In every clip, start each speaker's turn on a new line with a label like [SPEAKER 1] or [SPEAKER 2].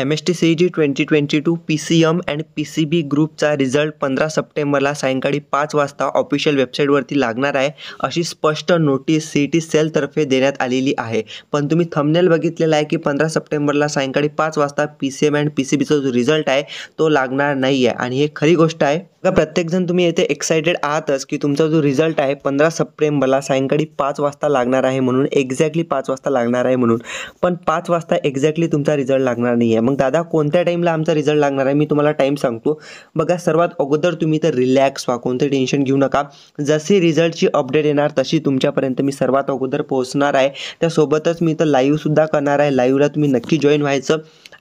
[SPEAKER 1] M S T C G twenty twenty two P C M and P C B ग्रुपचा result पंधरा सप्टेंबरला सायंकाळी पाच वाजता ऑफिशियल वेबसाईटवरती लागणार आहे अशी स्पष्ट नोटीस सी टी सेलतर्फे देण्यात आलेली आहे पण तुम्ही थमनेल बघितलेला आहे की पंधरा सप्टेंबरला सायंकाळी पाच वाजता P C M and P C बीचा जो रिझल्ट आहे तो लागणार नाही आहे आणि हे खरी गोष्ट आहे बघा प्रत्येकजण तुम्ही येथे एक्सायटेड आहातच की तुमचा जो रिझल्ट आहे पंधरा सप्टेंबरला सायंकाळी पाच वाजता लागणार आहे म्हणून एक्झॅक्टली पाच वाजता लागणार आहे म्हणून पण पाच वाजता एक्झॅक्टली तुमचा रिझल्ट लागणार नाही आहे मग दादा कोणत्या टाईमला आमचा रिझल्ट लागणार आहे मी तुम्हाला टाईम सांगतो बघा सर्वात अगोदर तुम्ही तर रिलॅक्स व्हा कोणते टेन्शन घेऊ नका जशी रिझल्टची अपडेट येणार तशी तुमच्यापर्यंत मी सर्वात अगोदर पोहोचणार आहे त्यासोबतच मी तर लाईव्हसुद्धा करणार आहे लाईव्हला तुम्ही नक्की जॉईन व्हायचं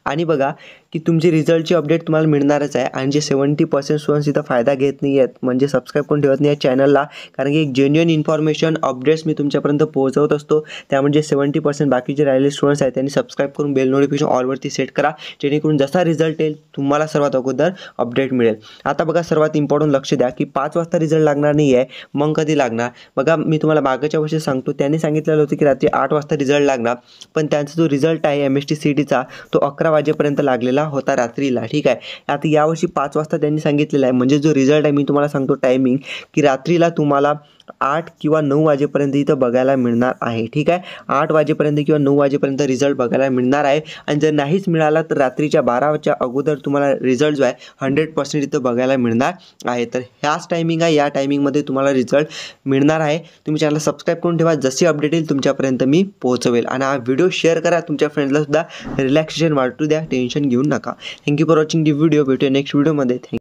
[SPEAKER 1] आणि बघा की तुमची रिझल्टची अपडेट तुम्हाला मिळणारच आहे आणि जे सेवन्टी पर्सेंट स्टुडंट्स इथं फायदा घेत नाही आहेत म्हणजे सबस्क्राईब करून ठेवत नाही या चॅनलला कारण की एक जेन्युअन इन्फॉर्मेशन अपडेट्स मी तुमच्यापर्यंत पोहोचवत असतो त्यामुळे जे सेवन्टी पर्सेंट बाकीचे राहिलेले स्टुडंट्स आहेत त्यांनी सबस्क्राईब करून बेल नोटिफिकेशन ऑलवरती सेट करा जेणेकरून जसा रिझल्ट येईल तुम्हाला सर्वात अगोदर अपडेट मिळेल आता बघा सर्वात इम्पॉर्टंट लक्ष द्या की पाच वाजता रिझल्ट लागणार नाही आहे मग कधी लागणार बघा मी तुम्हाला मागच्या वर्षी सांगतो त्यांनी सांगितलेलं होतं की रात्री आठ वाजता रिझल्ट लागणार पण त्यांचा जो रिझल्ट आहे एम एस टी सी टीचा तो अकरा वाजेपर्यंत लागलेला होता रात्रीला ठीक आहे आता यावर्षी पाच वाजता त्यांनी सांगितलेलं आहे म्हणजे जो रिझल्ट आहे मी तुम्हाला सांगतो टायमिंग की रात्रीला तुम्हाला आठ किंवा नऊ वाजेपर्यंत इथं बघायला मिळणार आहे ठीक आहे आठ वाजेपर्यंत किंवा नऊ वाजेपर्यंत रिझल्ट बघायला मिळणार आहे आणि जर नाहीच मिळाला तर रात्रीच्या बाराच्या अगोदर तुम्हाला रिझल्ट जो आहे हंड्रेड पर्सेंट इथं बघायला मिळणार आहे तर ह्याच टायमिंग आहे या टायमिंगमध्ये तुम्हाला रिझल्ट मिळणार आहे तुम्ही चॅनलला सबस्क्राईब करून ठेवा जशी अपडेट येईल तुमच्यापर्यंत मी पोहोचवेल आणि हा व्हिडिओ शेअर करा तुमच्या सुद्धा रिलॅक्सेशन वाटू द्या टेन्शन घेऊ नका thank you for watching the video भेटूया नेक्स्ट व्हिडिओमध्ये थँक्यू